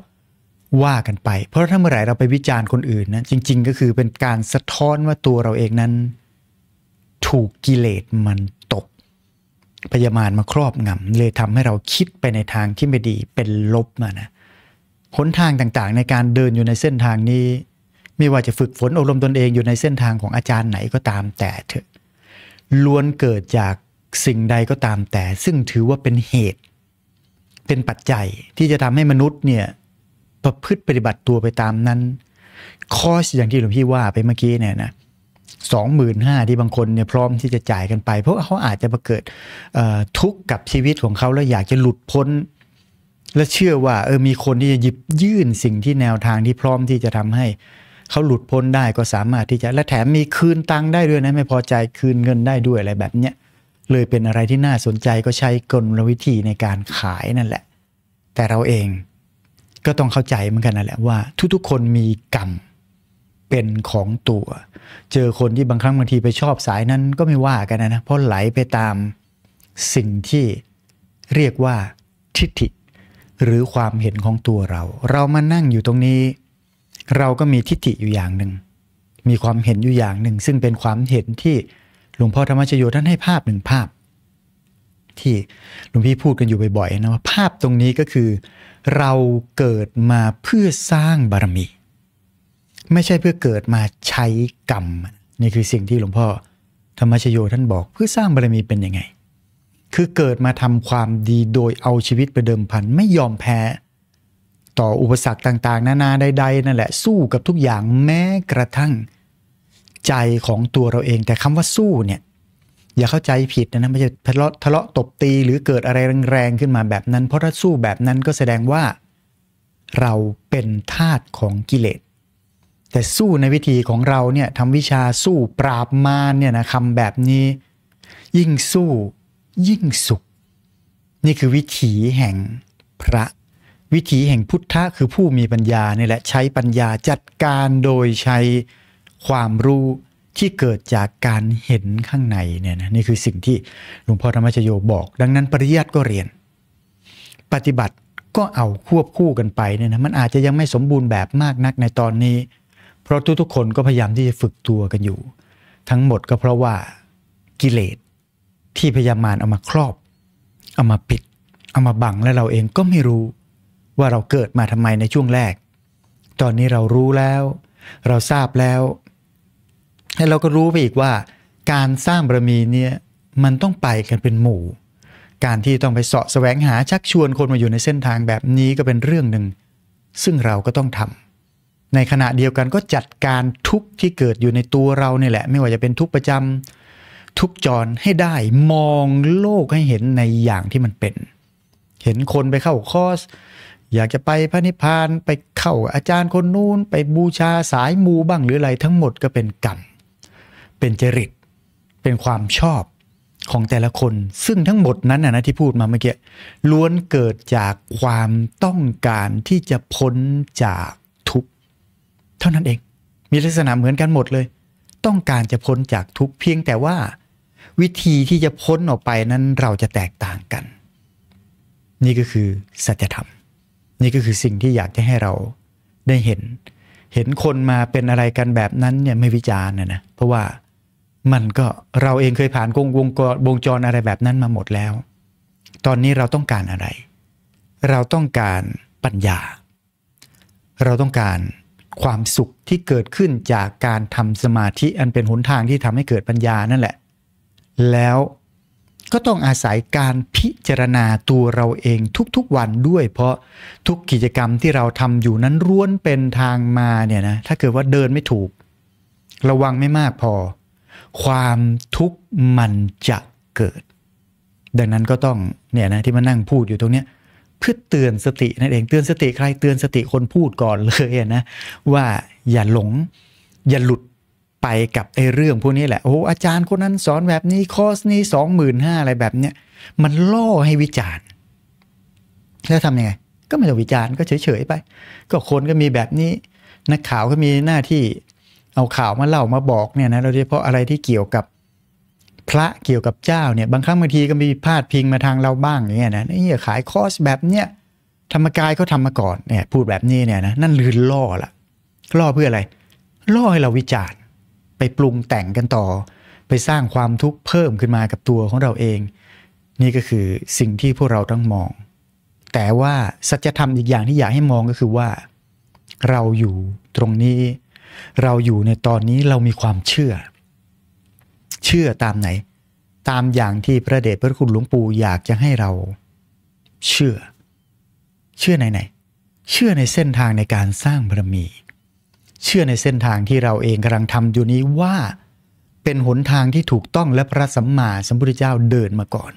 [SPEAKER 1] ว่ากันไป เพราะถ้าเมื่อไหร่เราไปวิจารณ์คนอื่นนะจริง ๆ ก็คือเป็นการสะท้อนว่าตัวเราเองนั้นถูกกิเลสมันตก พยามาลมาครอบงำเลยทำให้เราคิดไปในทางที่ไม่ดีเป็นลบมานะหนทางต่างๆในการเดินอยู่ในเส้นทางนี้ ไม่ว่าจะฝึกฝนอบรมตนเองอยู่ในเส้นทางของอาจารย์ไหนก็ตามแต่เถอะ ล้วนเกิดจากสิ่งใดก็ตามแต่ ซึ่งถือว่าเป็นเหตุ เป็นปัจจัยที่จะทำให้มนุษย์เนี่ยประพฤติปฏิบัติตัวไปตามนั้นคอสอย่างที่หลวงพี่ว่าไปเมื่อกี้เนี่ยนะสองหมื่นห้าที่บางคนเนี่ยพร้อมที่จะจ่ายกันไป เพราะเขาอาจจะมาเกิดทุกข์กับชีวิตของเขาแล้วอยากจะหลุดพ้น และเชื่อว่าเออมีคนที่จะหยิบยื่นสิ่งที่แนวทางที่พร้อมที่จะทำให้ เขาหลุดพ้นได้ ก็สามารถที่จะและแถมมีคืนตังค์ได้ด้วยนะไม่พอใจคืนเงินได้ด้วยอะไรแบบเนี้ยเลยเป็นอะไรที่น่าสนใจก็ใช้กลวิธีในการขายนั่นแหละ แต่เราเองก็ต้องเข้าใจเหมือนกันนั่นแหละว่า ทุก ๆ คนมีกรรมเป็นของตัว เจอคนที่บางครั้งบางทีไปชอบสายนั้นก็ไม่ว่ากันนะ เพราะไหลไปตามสิ่งที่เรียกว่าทิฏฐิ หรือความเห็นของตัวเรา เรามานั่งอยู่ตรงนี้ เราก็มีทิฏฐิอยู่อย่างหนึ่ง มีความเห็นอยู่อย่างหนึ่ง ซึ่งเป็นความเห็นที่หลวงพ่อธรรมชโยท่านให้ภาพหนึ่งภาพ ที่หลวงพี่พูดกันอยู่บ่อยๆนะว่าภาพตรงนี้ก็คือ เราเกิดมาเพื่อสร้างบารมีไม่ใช่เพื่อเกิดมาใช้กรรม นี่คือสิ่งที่หลวงพ่อธรรมชโยท่านบอกเพื่อสร้างบารมีเป็นยังไง คือเกิดมาทำความดีโดยเอาชีวิตไปเดิมพันไม่ยอมแพ้ ต่ออุปสรรคต่างๆ นานาใดๆ นั่นแหละสู้กับทุกอย่างแม้กระทั่งใจของตัวเราเองแต่คำว่าสู้เนี่ยอย่าเข้าใจผิดนะไม่ใช่ทะเลาะทะเลาะตบตีหรือเกิดอะไรแรงๆขึ้นมาแบบนั้น เพราะถ้าสู้แบบนั้นก็แสดงว่า เราเป็นทาสของกิเลสแต่สู้ในวิธีของเราเนี่ยทำวิชาสู้ปราบมารเนี่ยนะคำแบบนี้ยิ่งสู้ ยิ่งสุขนี่คือวิถีแห่งพระวิถีแห่งพุทธะคือผู้มีปัญญาเนี่ยแหละใช้ปัญญาจัดการโดยใช้ความรู้ที่เกิดจากการเห็นข้างในเนี่ยนะนี่คือสิ่งที่หลวงพ่อธรรมชโยบอก ดังนั้นปริยัติก็เรียน ปฏิบัติก็เอาควบคู่กันไปเนี่ยนะมันอาจจะยังไม่สมบูรณ์แบบมากนักในตอนนี้เพราะทุกๆคนก็พยายามที่จะฝึกตัวกันอยู่ ทั้งหมดก็เพราะว่ากิเลสที่พยามารเอามาครอบเอามาปิด เอามาบังและเราเองก็ไม่รู้ว่าเราเกิดมาทำไมในช่วงแรก ตอนนี้เรารู้แล้ว เราทราบแล้วแล้วเราก็รู้ไปอีกว่า การสร้างบารมีเนี่ย มันต้องไปกันเป็นหมู่ การที่ต้องไปเสาะแสวงหาชักชวนคนมาอยู่ในเส้นทางแบบนี้ก็เป็นเรื่องหนึ่งซึ่งเราก็ต้องทำในขณะเดียวกันก็จัดการทุกที่เกิดอยู่ในตัวเราเนี่ยแหละ ไม่ว่าจะเป็นทุกประจำทุกจรให้ได้มองโลกให้เห็นในอย่างที่มันเป็น เห็นคนไปเข้าคอร์ส อยากจะไปพระนิพพานไปเข้าอาจารย์คนนู้นไปบูชาสายมูบ้างหรืออะไรทั้งหมดก็เป็นกรรมเป็นจริตเป็นความชอบของแต่ละคน ซึ่งทั้งหมดนั้นนะ ที่พูดมาเมื่อกี้ล้วนเกิดจากความต้องการที่จะพ้นจากเท่านั้นเอง มีลักษณะเหมือนกันหมดเลย ต้องการจะพ้นจากทุกเพียงแต่ว่า วิธีที่จะพ้นออกไปนั้นเราจะแตกต่างกัน นี่ก็คือสัจธรรม นี่ก็คือสิ่งที่อยากจะให้เราได้เห็น เห็นคนมาเป็นอะไรกันแบบนั้นเนี่ยไม่วิจารณ์นะนะ เพราะว่ามันก็เราเองเคยผ่านวงวงกวงจรอะไรแบบนั้นมาหมดแล้ว ตอนนี้เราต้องการอะไร เราต้องการปัญญา เราต้องการความสุขที่เกิดขึ้นจากการทำสมาธิอันเป็นหนทางที่ทำให้เกิดปัญญานั่นแหละ แล้วก็ต้องอาศัยการพิจารณาตัวเราเองทุกๆ วันด้วย เพราะทุกกิจกรรมที่เราทำอยู่นั้นร้วนเป็นทางมาเนี่ยนะ ถ้าเกิดว่าเดินไม่ถูก ระวังไม่มากพอ ความทุกข์มันจะเกิด ดังนั้นก็ต้องเนี่ยนะที่มานั่งพูดอยู่ตรงเนี้ยเพื่อเตือนสตินั่นเองเตือนสติใครเตือนสติคนพูดก่อนเลยนะว่าอย่าหลงอย่าหลุดไปกับไอ้เรื่องพวกนี้แหละโอ้อาจารย์คนนั้นสอนแบบนี้คอสนี้สองหมื่นห้าอะไรแบบเนี้ยมันล่อให้วิจารณ์แล้วทำยังไงก็ไม่ต้องวิจารณ์ก็เฉยๆไป ก็คนก็มีแบบนี้นักข่าวก็มีหน้าที่เอาข่าวมาเล่ามาบอกเนี่ยนะโดยเฉพาะอะไรที่เกี่ยวกับพระเกี่ยวกับเจ้าเนี่ยบางครั้งบางทีก็มีพาดพิงมาทางเราบ้างอย่างเงี้ยนะนี่ขายคอร์สแบบเนี้ยธรรมกายเขาทามาก่อนเนี่ย พูดแบบนี้เนี่ยนะนั่นลืนล่อละล่อเพื่ออะไร ล่อให้เราวิจารณ์ไปปรุงแต่งกันต่อ ไปสร้างความทุกข์เพิ่มขึ้นมากับตัวของเราเอง นี่ก็คือสิ่งที่พวกเราต้องมอง แต่ว่าสัจธรรมอีกอย่างที่อยากให้มองก็คือว่า เราอยู่ตรงนี้ เราอยู่ในตอนนี้เรามีความเชื่อเชื่อตามไหน ตามอย่างที่พระเดชพระคุณหลวงปู่อยากจะให้เรา เชื่อ เชื่อไหนไหนเชื่อในเส้นทางในการสร้างบารมี เชื่อในเส้นทางที่เราเองกำลังทำอยู่นี้ว่าเป็นหนทางที่ถูกต้องและพระสัมมาสัมพุทธเจ้าเดินมาก่อน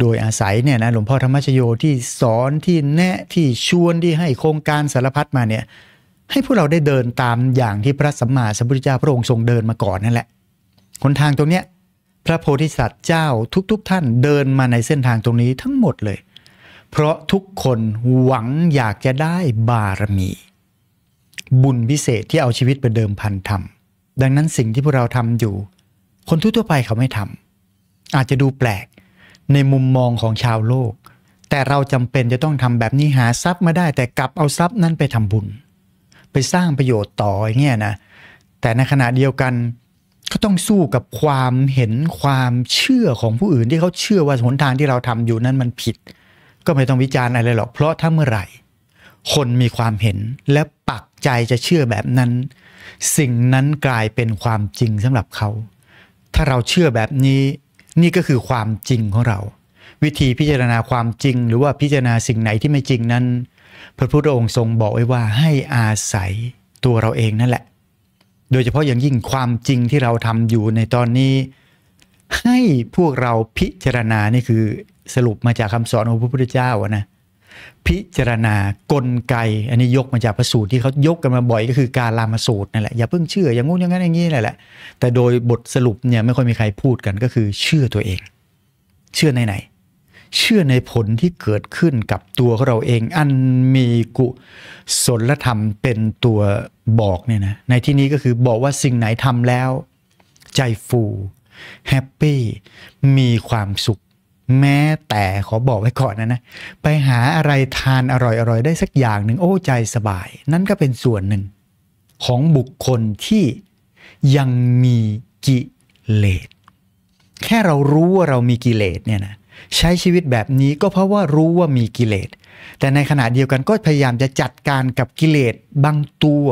[SPEAKER 1] โดยอาศัยเนี่ยนะหลวงพ่อธรรมชโยที่สอนที่แนะที่ชวนที่ให้โครงการสารพัดมาเนี่ยให้พวกเราได้เดินตามอย่างที่พระสัมมาสัมพุทธเจ้าพระองค์ทรงเดินมาก่อนนั่นแหละหนทางตรงเนี้ยพระโพธิสัตว์เจ้าทุกๆ ท่านเดินมาในเส้นทางตรงนี้ทั้งหมดเลย เพราะทุกคนหวังอยากจะได้บารมี บุญพิเศษที่เอาชีวิตไปเดิมพันทำดังนั้นสิ่งที่พวกเราทำอยู่ คนทั่วไปเขาไม่ทำอาจจะดูแปลกในมุมมองของชาวโลก แต่เราจำเป็นจะต้องทำแบบนี้ หาทรัพย์มาได้แต่กลับเอาทรัพย์นั้นไปทำบุญ ไปสร้างประโยชน์ต่ออย่างเงี้ยนะ แต่ในขณะเดียวกันก็ต้องสู้กับความเห็นความเชื่อของผู้อื่นที่เขาเชื่อว่า หนทางที่เราทำอยู่นั้นมันผิด ก็ไม่ต้องวิจารณ์อะไรหรอก เพราะถ้าเมื่อไหร่ คนมีความเห็นและปักใจจะเชื่อแบบนั้น สิ่งนั้นกลายเป็นความจริงสำหรับเขา ถ้าเราเชื่อแบบนี้นี่ก็คือความจริงของเรา วิธีพิจารณาความจริง หรือว่าพิจารณาสิ่งไหนที่ไม่จริงนั้น พระพุทธองค์ทรงบอกไว้ว่าให้อาศัยตัวเราเองนั่นแหละโดยเฉพาะอย่างยิ่งความจริงที่เราทำอยู่ในตอนนี้ ให้พวกเราพิจารณานี่ คือสรุปมาจากคำสอนของพระพุทธเจ้านะพิจารณากลไก อันนี้ยกมาจากพระสูตรที่เขายกกันมาบ่อยก็คือการลามาสูตรนั่นแหละอย่าเพิ่งเชื่ออย่างงู้นอย่างนั้นอย่างนี้นั่นแหละ แต่โดยบทสรุปเนี่ยไม่ค่อยมีใครพูดกันก็คือเชื่อตัวเอง เชื่อในไหนเชื่อในผลที่เกิดขึ้นกับตัวของเราเอง อันมีกุศลธรรมเป็นตัวบอกเนี่ยนะในที่นี้ก็คือบอกว่าสิ่งไหนทำแล้ว ใจฟู แฮปปี้ มีความสุขแม้แต่ขอบอกไว้ก่อนนะนะ ไปหาอะไรทานอร่อยๆได้สักอย่างหนึ่งโอ้ใจสบาย นั่นก็เป็นส่วนหนึ่งของบุคคลที่ยังมีกิเลส แค่เรารู้ว่าเรามีกิเลสเนี่ยนะใช้ชีวิตแบบนี้ก็เพราะว่ารู้ว่ามีกิเลส แต่ในขณะเดียวกันก็พยายามจะจัดการกับกิเลสบางตัว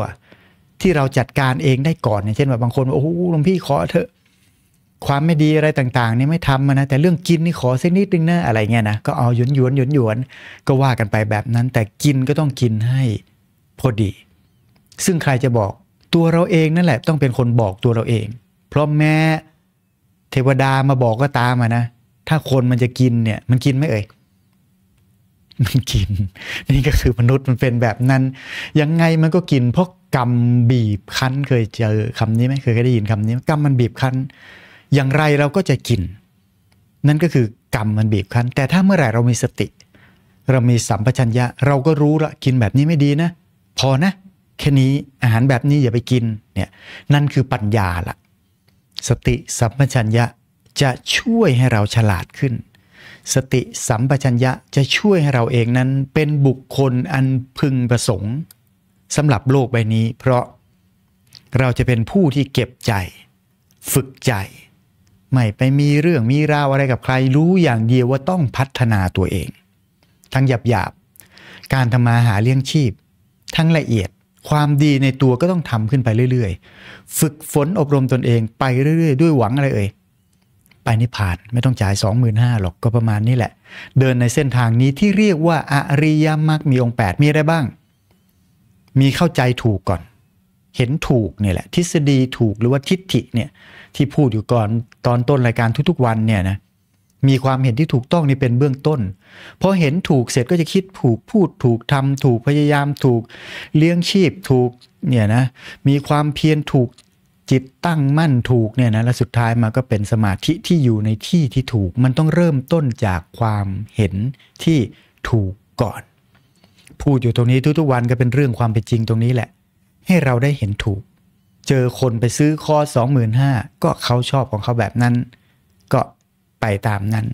[SPEAKER 1] ที่เราจัดการเองได้ก่อนนี่ยเช่นว่าบางคนโอ้โหหลวงพี่ขอเถอะความไม่ดีอะไรต่างๆนี่ไม่ทำนะแต่เรื่องกินนี่ขอสักนิดนึงนะอะไรเงี้ยนะก็เอาหยวนหยวนหยวนหยวนก็ว่ากันไปแบบนั้น แต่กินก็ต้องกินให้พอดี ซึ่งใครจะบอกตัวเราเองนั่นแหละต้องเป็นคนบอกตัวเราเอง เพราะแม้เทวดามาบอกก็ตามนะถ้าคนมันจะกินเนี่ย มันกินไหมเอ่ยมันกินนี่ก็คือมนุษย์มันเป็นแบบนั้นยังไงมันก็กินเพราะกรรมบีบคั้น เคยเจอคำนี้ไหมเคยได้ยินคำนี้กรรมมันบีบคั้น อย่างไรเราก็จะกิน นั่นก็คือกรรมมันบีบคั้น แต่ถ้าเมื่อไหร่เรามีสติ เรามีสัมปชัญญะ เราก็รู้ละ กินแบบนี้ไม่ดีนะ พอนะแค่นี้อาหารแบบนี้อย่าไปกินเนี่ยนั่นคือปัญญาละสติสัมปชัญญะจะช่วยให้เราฉลาดขึ้น สติสัมปชัญญะจะช่วยให้เราเองนั้นเป็นบุคคลอันพึงประสงค์สำหรับโลกใบนี้ เพราะ เราจะเป็นผู้ที่เก็บใจ ฝึกใจ ไม่ไปมีเรื่องมีราวอะไรกับใคร รู้อย่างเดียวว่าต้องพัฒนาตัวเอง ทั้งหยาบหยาบการทำมาหาเลี้ยงชีพ ทั้งละเอียด ความดีในตัวก็ต้องทำขึ้นไปเรื่อยๆฝึกฝนอบรมตนเองไปเรื่อยๆด้วยหวังอะไรเอ่ยไปนิพพานไม่ต้องจ่าย 25,000 หรอกก็ประมาณนี้แหละ เดินในเส้นทางนี้ที่เรียกว่าอริยมรรคมีองค์8มีอะไรบ้าง มีเข้าใจถูกก่อน เห็นถูกเนี่ยแหละ ทฤษฎีถูกหรือว่าทิฏฐิเนี่ยที่พูดอยู่ก่อนตอนต้นรายการทุกๆวันเนี่ยนะมีความเห็นที่ถูกต้องนี่เป็นเบื้องต้นพอเห็นถูกเสร็จก็จะคิดถูกพูดถูกทำถูกพยายามถูกเลี้ยงชีพถูกเนี่ยนะมีความเพียรถูกจิตตั้งมั่นถูกเนี่ยนะและสุดท้ายมาก็เป็นสมาธิที่อยู่ในที่ที่ถูกมันต้องเริ่มต้นจากความเห็นที่ถูกก่อน พูดอยู่ตรงนี้ทุกๆ วันก็เป็นเรื่องความเป็นจริงตรงนี้แหละ ให้เราได้เห็นถูก เจอคนไปซื้อคอสองหมื่นห้าก็เขาชอบของเขาแบบนั้น ก็ไปตามนั้น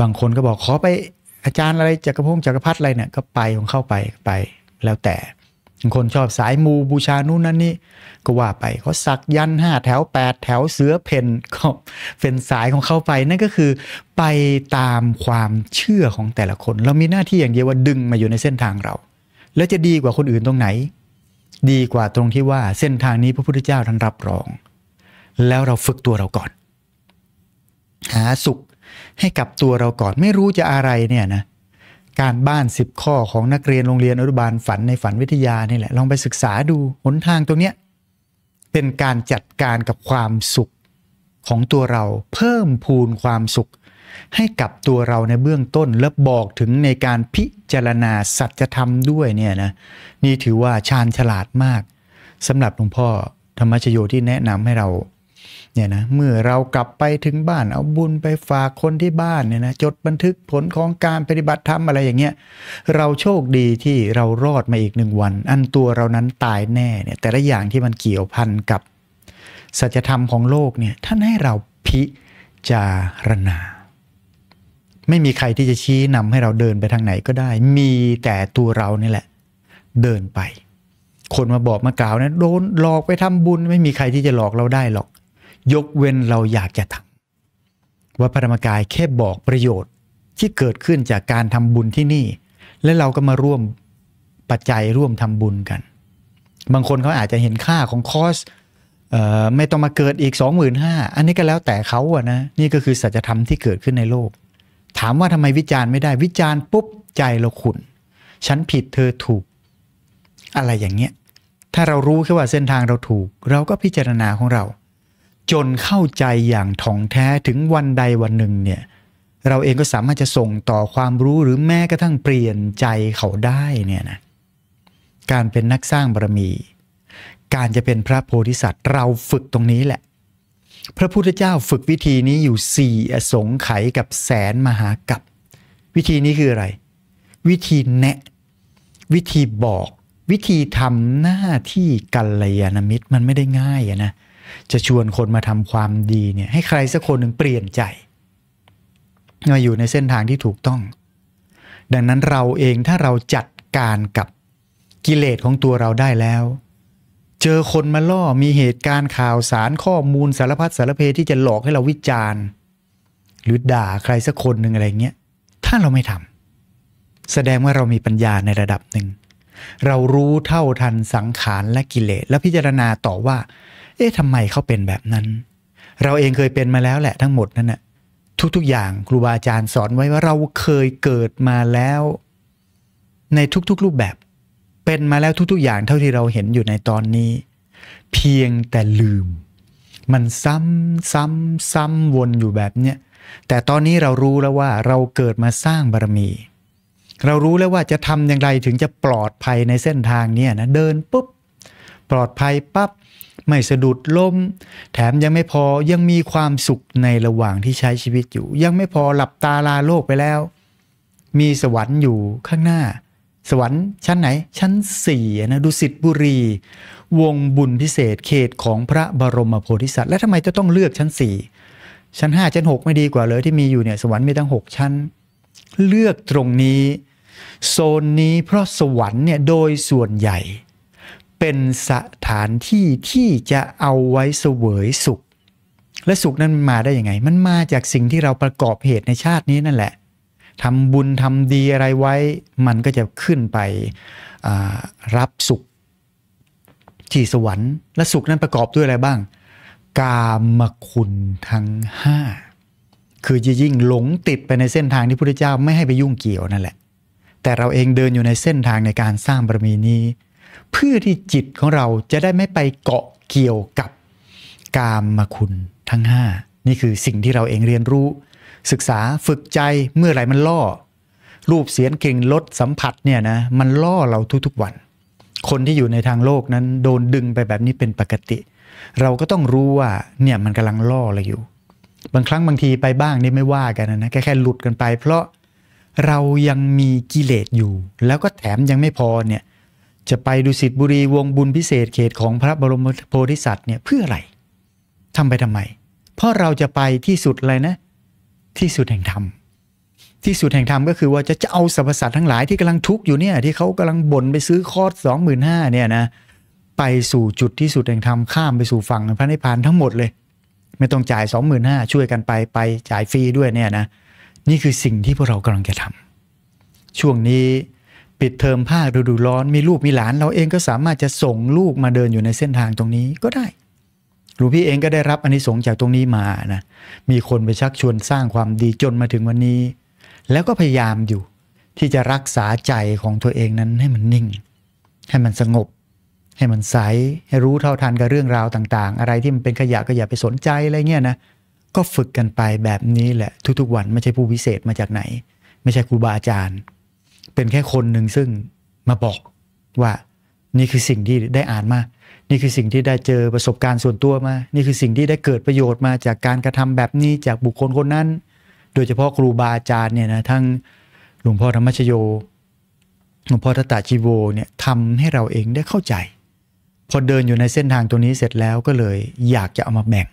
[SPEAKER 1] บางคนก็บอกขอไปอาจารย์อะไรจักรพงศ์จักรพัฒน์อะไรเนี่ยก็ไปของเข้าไปไปแล้วแต่คนชอบสายมูบูชานู่นนั่นนี่ก็ว่าไปเขาสักยันห้าแถวแปดแถวเสือเพนก็เป็นสายของเขาไปนั่นก็คือไปตามความเชื่อของแต่ละคน เรามีหน้าที่อย่างเดียวว่าดึงมาอยู่ในเส้นทางเรา แล้วจะดีกว่าคนอื่นตรงไหน ดีกว่าตรงที่ว่าเส้นทางนี้พระพุทธเจ้าท่านรับรอง แล้วเราฝึกตัวเราก่อน หาสุข ให้กับตัวเราก่อนไม่รู้จะอะไรเนี่ยนะเการบ้าน 10 ข้อของนักเรียน โรงเรียนอนุบาลฝันในฝันวิทยานี่แหละ ลองไปศึกษาดูหนทางตรงเนี้ยเป็นการจัดการกับความสุขของตัวเราเพิ่มพูนความสุขให้กับตัวเราในเบื้องต้นและบอกถึงในการพิจารณา สัจธรรมด้วยเนี่ยนะนี่ถือว่าชาญฉลาดมากสำหรับหลวงพ่อธรรมชโยที่แนะนำให้เราเนี่ยนะ เมื่อเรากลับไปถึงบ้านเอาบุญไปฝากคนที่บ้านเนี่ยนะ จดบันทึกผลของการปฏิบัติธรรมอะไรอย่างเงี้ย เราโชคดีที่เรารอดมาอีกหนึ่งวัน อันตัวเรานั้นตายแน่เนี่ย แต่ละอย่างที่มันเกี่ยวพันกับสัจธรรมของโลกเนี่ย ท่าน ให้เราพิจารณา ไม่มีใครที่จะชี้นำให้เราเดินไปทางไหนก็ได้ มีแต่ตัวเรานี่แหละ เดินไป คนมาบอกมากล่าวนะโดนหลอกไปทำบุญไม่มีใครที่จะหลอกเราได้หรอกยกเว้นเราอยากจะทำวัดพระธรรมกายแค่บอกประโยชน์ที่เกิดขึ้นจากการทำบุญที่นี่ และเราก็มาร่วมปัจจัยร่วมทำบุญกัน บางคนเขาอาจจะเห็นค่าของคอสไม่ต้องมาเกิดอีก 25,000 อันนี้ก็แล้วแต่เขาอะนะนี่ก็คือสัจธรรมที่เกิดขึ้นในโลก ถามว่าทำไมวิจารณ์ไม่ได้วิจารณ์ปุ๊บใจเราขุนฉันผิดเธอถูก อะไรอย่างเงี้ยถ้าเรารู้แค่ว่าเส้นทางเราถูก เราก็พิจารณาของเราจนเข้าใจอย่างถ่องแท้ถึงวันใดวันหนึ่งเนี่ยเราเองก็สามารถจะส่งต่อความรู้หรือแม้กระทั่งเปลี่ยนใจเขาได้เนี่ยนะการเป็นนักสร้างบารมี การจะเป็นพระโพธิสัตว์เราฝึกตรงนี้แหละ พระพุทธเจ้าฝึกวิธีนี้อยู่สี่อสงไขยกับแสนมหากับ วิธีนี้คืออะไร วิธีแนะวิธีบอกวิธีทำหน้าที่กัลยาณมิตรมันไม่ได้ง่ายนะเจะชวนคนมาทำความดีเนี่ยให้ใครสักคนหนึ่งเปลี่ยนใจ มาอยู่ในเส้นทางที่ถูกต้อง ดังนั้นเราเองถ้าเราจัดการกับกิเลสของตัวเราได้แล้ว เจอคนมาล่อมีเหตุการณ์ข่าวสารข้อมูลสารพัดสารเพที่จะหลอกให้เราวิจารณ์ หรือด่าใครสักคนหนึ่งอะไรเงี้ยถ้าเราไม่ทำแสดงว่าเรามีปัญญาในระดับหนึ่งเรารู้เท่าทันสังขารและกิเลส และพิจารณาต่อว่าเอ๊ะ ทำไมเขาเป็นแบบนั้น เราเองเคยเป็นมาแล้วแหละทั้งหมดนั่นแหละทุก ๆ อย่างครูบาอาจารย์สอนไว้ว่าเราเคยเกิดมาแล้ว ในทุกๆรูปแบบ เป็นมาแล้วทุก ๆอย่างเท่าที่เราเห็นอยู่ในตอนนี้ เพียงแต่ลืม มันซ้ำซ้ำซ้ำวนอยู่แบบเนี้ยแต่ตอนนี้เรารู้แล้วว่าเราเกิดมาสร้างบารมี เรารู้แล้วว่าจะทำอย่างไรถึงจะปลอดภัยในเส้นทางนี้นะเดินปุ๊บปลอดภัยปับ๊บไม่สะดุดล้มแถมยังไม่พอยังมีความสุขในระหว่างที่ใช้ชีวิตอยู่ ยังไม่พอหลับตาลาโลกไปแล้ว มีสวรรค์อยู่ข้างหน้า สวรรค์ชั้นไหน ชั้นสี่นะดุสิตบุรี วงบุญพิเศษเขตของพระบรมโพธิสัตว์และทำไมจะต้องเลือกชั้นสี่ชั้นห้าชั้นหกไม่ดีกว่าเลย ที่มีอยู่เนี่ยสวรรค์มีตั้งหกชั้น เลือกตรงนี้โซนนี้เพราะสวรรค์เนี่ยโดยส่วนใหญ่เป็นสถานที่ที่จะเอาไว้เสวยสุข และสุขนั้นมาได้ยังไง มันมาจากสิ่งที่เราประกอบเหตุในชาตินี้นั่นแหละ ทำบุญทำดีอะไรไว้ มันก็จะขึ้นไปรับสุขที่สวรรค์ และสุขนั้นประกอบด้วยอะไรบ้าง กามคุณทั้งห้าคือจะยิ่งหลงติดไปในเส้นทางที่พระพุทธเจ้าไม่ให้ไปยุ่งเกี่ยวนั่นแหละ แต่เราเองเดินอยู่ในเส้นทางในการสร้างบารมีนี้เพื่อที่จิตของเราจะได้ไม่ไปเกาะเกี่ยวกับกามมาคุณทั้ง 5 นี่คือสิ่งที่เราเองเรียนรู้ ศึกษาฝึกใจเมื่อไหร่มันล่อ รูปเสียงเก่งลดสัมผัสเนี่ยนะมันล่อเราทุกๆวัน คนที่อยู่ในทางโลกนั้น โดนดึงไปแบบนี้เป็นปกติ เราก็ต้องรู้ว่าเนี่ยมันกำลังล่อเราอยู่ บางครั้งบางทีไปบ้างนี่ไม่ว่ากันนะแค่แค่หลุดกันไป เพราะเรายังมีกิเลสอยู่ แล้วก็แถมยังไม่พอเนี่ยจะไปดุสิตบุรีวงบุญพิเศษเขตของพระบรมโพธิสัตว์เนี่ยเพื่ออะไร ทำไปทำไมเพราะเราจะไปที่สุดอะไรนะที่สุดแห่งธรรมที่สุดแห่งธรรมก็คือว่าจะจะเอาสรรพสัตว์ทั้งหลายที่กำลังทุกข์อยู่เนี่ยที่เขากำลังบ่นไปซื้อคอร์สสองหมื่นห้าเนี่ยนะไปสู่จุดที่สุดแห่งธรรมข้ามไปสู่ฝั่งพระนิพพานทั้งหมดเลย ไม่ต้องจ่ายสองหมื่นห้าช่วยกันไปไปจ่ายฟรีด้วยเนี่ยนะนี่คือสิ่งที่พวกเรากำลังจะทำ ช่วงนี้ิดเทอมภาคฤดูร้อน มีลูกมีหลาน เราเองก็สามารถจะส่งลูกมาเดินอยู่ในเส้นทางตรงนี้ก็ได้หลวงพี่เองก็ได้รับอนนิสงส์จากตรงนี้มานะมีคนไปชักชวนสร้างความดีจนมาถึงวันนี้ แล้วก็พยายามอยู่ที่จะรักษาใจของตัวเองนั้นให้มันนิ่ง ให้มันสงบ ให้มันใสให้รู้เท่าทันกับเรื่องราวต่างๆ อะไรที่มันเป็นขยะก็อย่าไปสนใจอะไรเงี้ยนะก็ฝึกกันไปแบบนี้แหละ ทุกๆวัน ไม่ใช่ผู้วิเศษมาจากไหน ไม่ใช่ครูบาอาจารย์เป็นแค่คนหนึ่งซึ่งมาบอกว่า นี่คือสิ่งที่ได้อ่านมา นี่คือสิ่งที่ได้เจอประสบการณ์ส่วนตัวมา นี่คือสิ่งที่ได้เกิดประโยชน์มาจากการกระทำแบบนี้จากบุคคลคนนั้น โดยเฉพาะครูบาอาจารย์เนี่ยนะทั้งหลวงพ่อธรรมชโย หลวงพ่อทตาชีโวเนี่ยทำให้เราเองได้เข้าใจ พอเดินอยู่ในเส้นทางตัวนี้เสร็จแล้วก็เลยอยากจะเอามาแบ่ง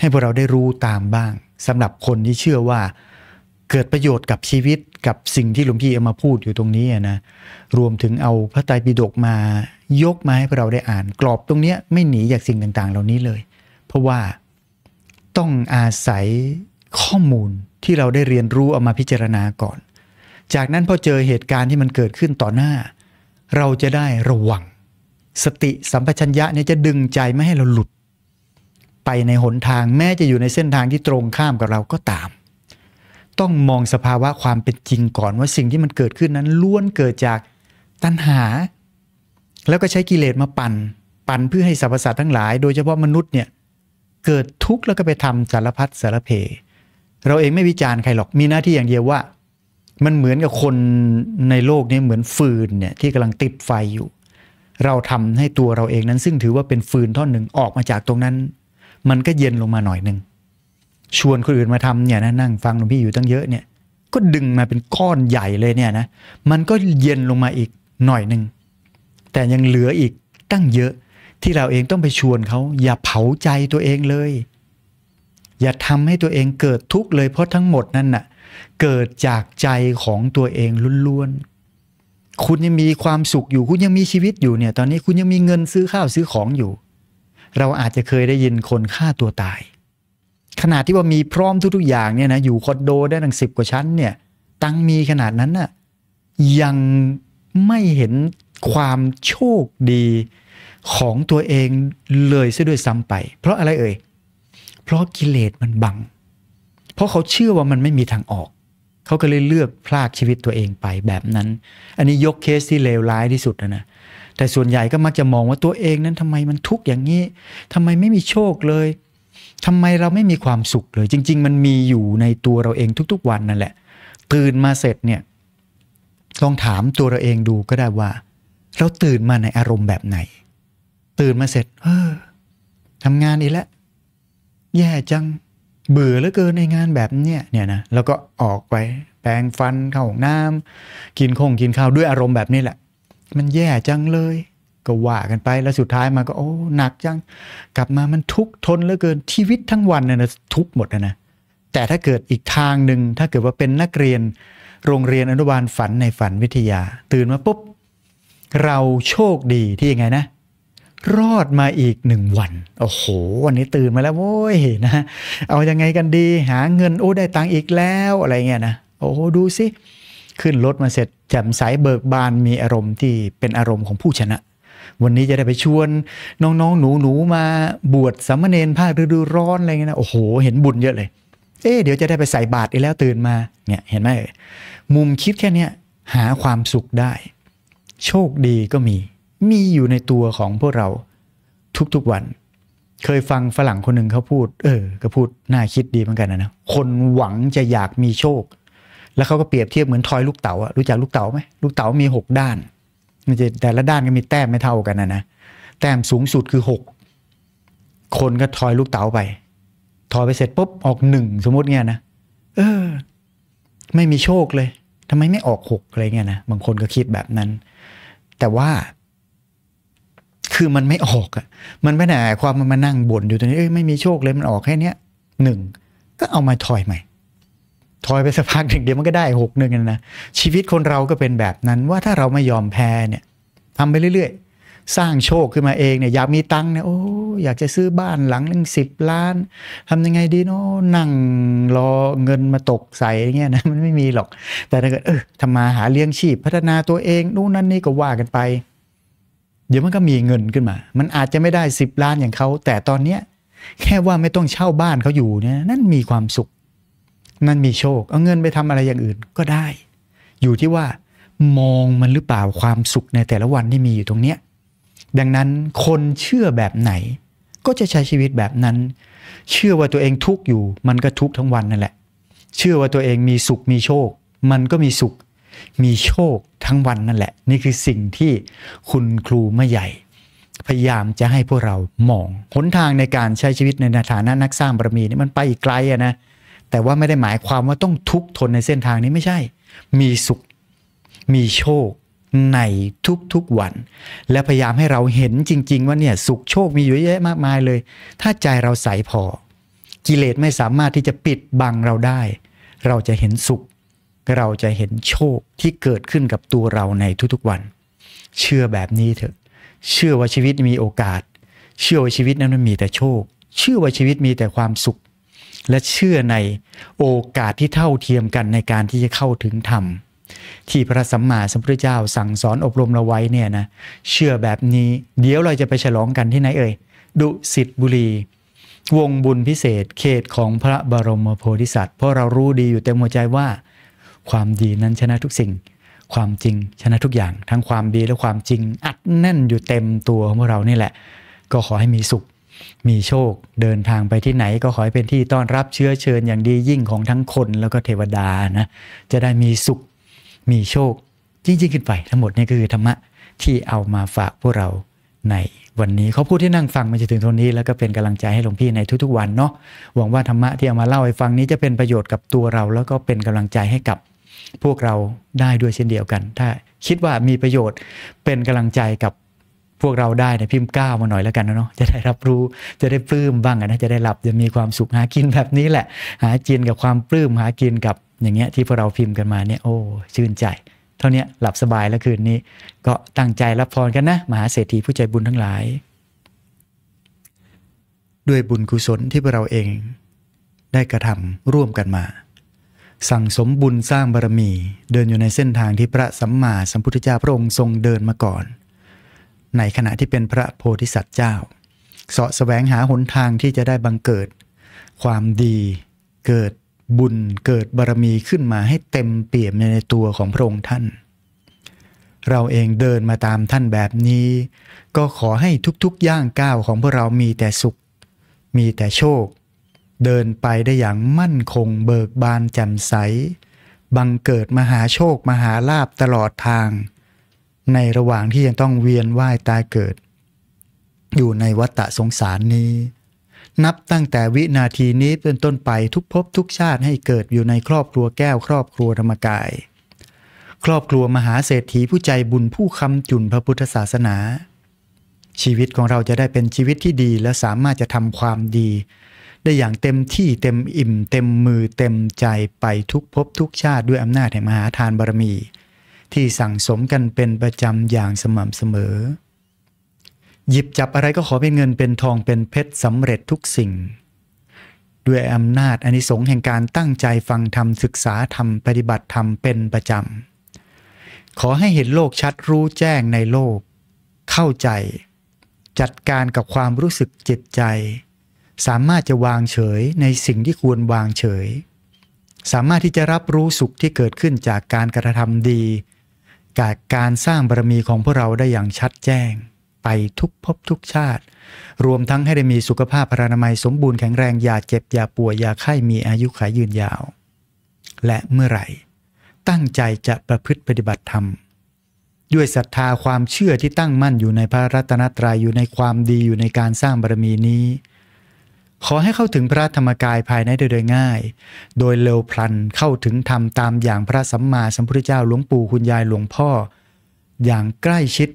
[SPEAKER 1] ให้พวกเราได้รู้ตามบ้างสำหรับคนที่เชื่อว่าเกิดประโยชน์กับชีวิตกับสิ่งที่หลวงพี่เอามาพูดอยู่ตรงนี้นะ รวมถึงเอาพระไตรปิฎกมา ยกมาให้พวกเราได้อ่านกรอบตรงนี้ไม่หนีจากสิ่งต่างๆ เหล่านี้เลย เพราะว่าต้องอาศัยข้อมูลที่เราได้เรียนรู้เอามาพิจารณาก่อน จากนั้นพอเจอเหตุการณ์ที่มันเกิดขึ้นต่อหน้า เราจะได้ระวังสติสัมปชัญญะเนี่ยจะดึงใจไม่ให้เราหลุด ไปในหนทางแม้จะอยู่ในเส้นทางที่ตรงข้ามกับเราก็ตามต้องมองสภาวะความเป็นจริงก่อนว่าสิ่งที่มันเกิดขึ้นนั้นล้วนเกิดจากตัณหา แล้วก็ใช้กิเลสมาปั่น ปั่นเพื่อให้สรรพสัตว์ทั้งหลาย โดยเฉพาะมนุษย์เนี่ย เกิดทุกข์แล้วก็ไปทำสารพัดสารเพ เราเองไม่วิจารณ์ใครหรอกมีหน้าที่อย่างเดียวว่า มันเหมือนกับคนในโลกนี้ เหมือนฟืนเนี่ยที่กำลังติดไฟอยู่ เราทำให้ตัวเราเองนั้นซึ่งถือว่าเป็นฟืนท่อนหนึ่งออกมาจากตรงนั้น มันก็เย็นลงมาหน่อยหนึ่งชวนคนอื่นมาทำเนี่ยนะนั่งฟังหลวงพี่อยู่ตั้งเยอะเนี่ย ก็ดึงมาเป็นก้อนใหญ่เลยเนี่ยนะมันก็เย็นลงมาอีกหน่อยหนึ่ง แต่ยังเหลืออีกตั้งเยอะที่เราเองต้องไปชวนเขา อย่าเผาใจตัวเองเลย อย่าทำให้ตัวเองเกิดทุกข์เลย เพราะทั้งหมดนั่นน่ะเกิดจากใจของตัวเองล้วนๆคุณยังมีความสุขอยู่คุณยังมีชีวิตอยู่เนี่ยตอนนี้คุณยังมีเงินซื้อข้าวซื้อของอยู่ เราอาจจะเคยได้ยินคนฆ่าตัวตายขนาดที่ว่ามีพร้อมทุก ๆ อย่างเนี่ยนะอยู่คอนโดได้ตั้งสิบกว่าชั้นเนี่ยตังมีขนาดนั้นน่ะยังไม่เห็นความโชคดีของตัวเองเลยซะด้วยซ้ำไป เพราะอะไรเอ่ยเพราะกิเลสมันบัง เพราะเขาเชื่อว่ามันไม่มีทางออก เขาก็เลยเลือกพลากชีวิตตัวเองไปแบบนั้น อันนี้ยกเคสที่เลวร้ายที่สุดนะนะแต่ส่วนใหญ่ก็มักจะมองว่าตัวเองนั้นทำไมมันทุกข์อย่างนี้ทำไมไม่มีโชคเลยทำไมเราไม่มีความสุขเลยจริง ๆ มันมีอยู่ในตัวเราเองทุก ๆ วันนั่นแหละตื่นมาเสร็จเนี่ยลองถามตัวเราเองดูก็ได้ว่า เราตื่นมาในอารมณ์แบบไหน ตื่นมาเสร็จเออทำงานอีกแล้ว แย่จัง เบื่อเหลือเกินในงานแบบเนี้ยเนี่ยนะแล้วก็ออกไปแปรงฟันเข้าห้องน้ำกินขางกินข้าว ด้วยอารมณ์แบบนี้แหละ มันแย่จังเลยก็ว่ากันไปแล้วสุดท้ายมาก็ โอ้หนักจัง กลับมามันทุกทนเหลือเกินชีวิตทั้งวันเนี่ยนะทุกหมดนะ แต่ถ้าเกิดอีกทางหนึ่ง ถ้าเกิดว่าเป็นนักเรียน โรงเรียนอนุบาลฝันในฝันวิทยา ตื่นมาปุ๊บ เราโชคดีที่ยังไงนะรอดมาอีกหนึ่งวัน โอ้โหวันนี้ตื่นมาแล้วโว้ยนะ เอายังไงกันดีหาเงินโอ้ ได้ตังค์อีกแล้วอะไรเงี้ยนะโอ้ดูสิขึ้นรถมาเสร็จแจ่มใสเบิกบานมีอารมณ์ ที่เป็นอารมณ์ของผู้ชนะวันนี้จะได้ไปชวนน้องๆ หนู ๆ มาบวชสามเณรภาคฤดูร้อนอะไรเงี้ยนะโอ้โห เห็นบุญเยอะเลย เอ๊เดี๋ยวจะได้ไปใส่บาตรอีกแล้วตื่นมาเนี่ยเห็นไหมมุมคิดแค่เนี้ยหาความสุขได้ โชคดีก็มี มีอยู่ในตัวของพวกเราทุกๆวัน เคยฟังฝรั่งคนหนึ่งเขาพูด เออ ก็พูดน่าคิดดีเหมือนกันนะนะคนหวังจะอยากมีโชค แล้วเขาก็เปรียบเทียบเหมือนทอยลูกเต๋ารู้จักลูกเต๋าไหมลูกเต๋ามีหกด้านมันจะแต่ละด้านก็มีแต้มไม่เท่ากันนะนะแต้มสูงสุดคือหกคนก็ทอยลูกเต๋าไป ทอยไปเสร็จปุ๊บออกหนึ่งสมมติเงี้ยนะเออ ไม่มีโชคเลยทำไมไม่ออกหกอะไรเงี้ยนะบางคนก็คิดแบบนั้น แต่ว่า คือมันไม่ออกอ่ะ มันไม่ไหนความมันมานั่งบ่นอยู่ตรงนี้ เอ้ยไม่มีโชคเลย มันออกแค่เนี้ยหนึ่งก็เอามาทอยใหม่ถอยไปสักพักหนึ่งเดี๋ยวมันก็ได้หกหนึ่งนะชีวิตคนเราก็เป็นแบบนั้นว่าถ้าเราไม่ยอมแพ้เนี่ยทำไปเรื่อยๆ สร้างโชคขึ้นมาเองเนี่ยอยากมีตังค์เนี่ยโอ้อยากจะซื้อบ้านหลังหนึ่งสิบล้านทำยังไงดีเนาะนั่งรอเงินมาตกใส่เงี้ยนะ มันไม่มีหรอก แต่ถ้าเกิดเออทำมาหาเลี้ยงชีพพัฒนาตัวเองนู่นนั่นนี่ก็ว่ากันไป เดี๋ยวมันก็มีเงินขึ้นมา มันอาจจะไม่ได้สิบล้านอย่างเขาแต่ตอนเนี้ยแค่ว่าไม่ต้องเช่าบ้านเขาอยู่เนี่ย นั่นมีความสุขนั่นมีโชค เอาเงินไปทำอะไรอย่างอื่นก็ได้ อยู่ที่ว่ามองมันหรือเปล่าความสุขในแต่ละวันที่มีอยู่ตรงเนี้ย ดังนั้นคนเชื่อแบบไหน ก็จะใช้ชีวิตแบบนั้น เชื่อว่าตัวเองทุกข์อยู่มันก็ทุกข์ทั้งวันนั่นแหละ เชื่อว่าตัวเองมีสุขมีโชค มันก็มีสุข มีโชคทั้งวันนั่นแหละ นี่คือสิ่งที่คุณครูไม่ใหญ่ พยายามจะให้พวกเรามองหนทางในการใช้ชีวิตในฐานะนักสร้างบารมีนี่มันไปอีกไกลอะนะแต่ว่าไม่ได้หมายความว่าต้องทุกทนในเส้นทางนี้ไม่ใช่ มีสุข มีโชคในทุกๆวัน และพยายามให้เราเห็นจริงๆว่าเนี่ย สุขโชคมีอยู่เยอะแยะมากมายเลย ถ้าใจเราใสพอ กิเลสไม่สามารถที่จะปิดบังเราได้ เราจะเห็นสุข เราจะเห็นโชคที่เกิดขึ้นกับตัวเราในทุกๆวัน เชื่อแบบนี้เถอะ เชื่อว่าชีวิตมีโอกาส เชื่อว่าชีวิตนั้นมันมีแต่โชค เชื่อว่าชีวิตมีแต่ความสุขและเชื่อในโอกาสที่เท่าเทียมกันในการที่จะเข้าถึงธรรม ที่พระสัมมาสัมพุทธเจ้าสั่งสอนอบรมเราไว้เนี่ยนะเชื่อแบบนี้เดี๋ยวเราจะไปฉลองกันที่ไหนเอ่ยดุสิตบุรี วงบุญพิเศษ เขตของพระบรมโพธิสัตว์เพราะเรารู้ดีอยู่เต็มหัวใจว่า ความดีนั้นชนะทุกสิ่ง ความจริงชนะทุกอย่างทั้งความดีและความจริงอัดแน่นอยู่เต็มตัวของเรานี่แหละ ก็ขอให้มีสุขมีโชคเดินทางไปที่ไหนก็ขอให้เป็นที่ต้อนรับเชื้อเชิญอย่างดียิ่งของทั้งคนแล้วก็เทวดานะจะได้มีสุขมีโชคยิ่งขึ้นไปทั้งหมด นี่คือธรรมะที่เอามาฝากพวกเราในวันนี้เขาพูดที่นั่งฟังมาจะถึงตรงนี้แล้วก็เป็นกำลังใจให้หลวงพี่ในทุกๆวันเนาะหวังว่าธรรมะที่เอามาเล่าให้ฟังนี้จะเป็นประโยชน์กับตัวเรา แล้วก็เป็นกำลังใจให้กับ พวกเราได้ด้วยเช่นเดียวกัน ถ้าคิดว่ามีประโยชน์เป็นกำลังใจกับพวกเราได้เนี่ยพิมพ์ก้าวมาหน่อยแล้วกันนเนาะจะได้รับรู้จะได้ปลื้มบ้างนะจะได้หลับจะมีความสุขหากินแบบนี้แหละ หากินกับความปลื้มหากินกับ อย่างเงี้ยที่พวกเราพิมพ์กันมาเนี่ยโอ้ชื่นใจ เท่านี้หลับสบายแล้วคืนนี้ ก็ตั้งใจรับพรกันนะมหาเศรษฐีผู้ใจบุญทั้งหลาย ด้วยบุญกุศลที่พวกเราเองได้กระทำร่วมกันมา สั่งสมบุญสร้างบารมีเดินอยู่ในเส้นทางที่พระสัมมาสัมพุทธเจ้าพระองค์ทรงเดินมาก่อนในขณะที่เป็นพระโพธิสัตว์เจ้าเสาะแสวงหาหนทางที่จะได้บังเกิด ความดี เกิดบุญ เกิดบารมีขึ้นมาให้เต็มเปี่ยมในตัวของพระองค์ท่าน เราเองเดินมาตามท่านแบบนี้ ก็ขอให้ทุกๆย่างก้าวของพวกเรามีแต่สุข มีแต่โชค เดินไปได้อย่างมั่นคง เบิกบานแจ่มใส บังเกิดมหาโชคมหาลาบตลอดทางในระหว่างที่ยังต้องเวียนว่ายตายเกิด อยู่ในวัฏสงสารนี้ นับตั้งแต่วินาทีนี้เป็นต้นไปทุกภพทุกชาติให้เกิดอยู่ในครอบครัวแก้วครอบครัวธรรมกาย ครอบครัวมหาเศรษฐีผู้ใจบุญผู้คำจุนพระพุทธศาสนา ชีวิตของเราจะได้เป็นชีวิตที่ดีและสามารถจะทำความดี ได้อย่างเต็มที่เต็มอิ่ม เต็มมือเต็มใจไปทุกภพทุกชาติด้วยอำนาจแห่งมหาทานบารมีที่สั่งสมกันเป็นประจำอย่างสม่ำเสมอ หยิบจับอะไรก็ขอเป็นเงินเป็นทองเป็นเพชรสำเร็จทุกสิ่ง ด้วยอำนาจอนิสงส์แห่งการตั้งใจฟังธรรมศึกษาธรรมปฏิบัติธรรมเป็นประจำ ขอให้เห็นโลกชัดรู้แจ้งในโลก เข้าใจ จัดการกับความรู้สึกจิตใจ สามารถจะวางเฉยในสิ่งที่ควรวางเฉย สามารถที่จะรับรู้สุขที่เกิดขึ้นจากการกระทำดีกาการสร้างบารมีของพวกเราได้อย่างชัดแจ้ง ไปทุกภพทุกชาติ รวมทั้งให้ได้มีสุขภาพพรานามัยสมบูรณ์แข็งแรงอย่าเจ็บอย่าป่วยอย่าไข้ มีอายุขายยืนยาว และเมื่อไหร่ ตั้งใจจะประพฤติปฏิบัติธรรมด้วยศรัทธาความเชื่อที่ตั้งมั่นอยู่ในพระรัตนตรยัย อยู่ในความดีอยู่ในการสร้างบารมีนี้ขอให้เข้าถึงพระธรรมกายภายในโดยง่าย โดยเร็วพลันเข้าถึงธรรมตามอย่างพระสัมมาสัมพุทธเจ้าหลวงปู่คุณยายหลวงพ่อ อย่างใกล้ชิด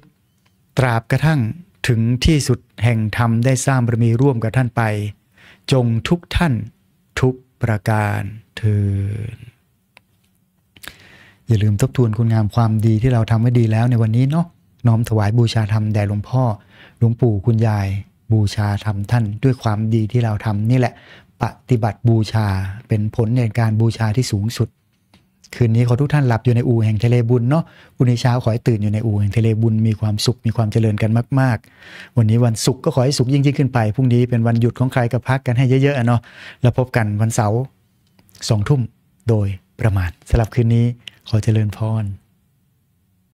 [SPEAKER 1] ตราบกระทั่งถึงที่สุดแห่งธรรมได้สร้างบารมีร่วมกับท่านไป จงทุกท่านทุกประการเทินอย่าลืมทบทวนคุณงามความดีที่เราทำไว้ดีแล้วในวันนี้เนาะน้อมถวายบูชาธรรมแด่หลวงพ่อหลวงปู่คุณยายบูชาทำท่านด้วยความดีที่เราทำนี่แหละ ปฏิบัติบูชาเป็นผลในการบูชาที่สูงสุด คืนนี้ขอทุกท่านหลับอยู่ในอูแห่งทะเลบุญเนาะวันนี้เช้าขอให้ตื่นอยู่ในอูแห่งทะเลบุญ มีความสุขมีความเจริญกันมากๆ วันนี้วันศุกร์ก็ขอให้สุขยิ่งยิ่งขึ้นไปพรุ่งนี้เป็นวันหยุดของใครก็พักกันให้เยอะๆเนาะแล้วพบกันวันเสาร์สองทุ่มโดยประมาณสำหรับคืนนี้ขอเจริญพร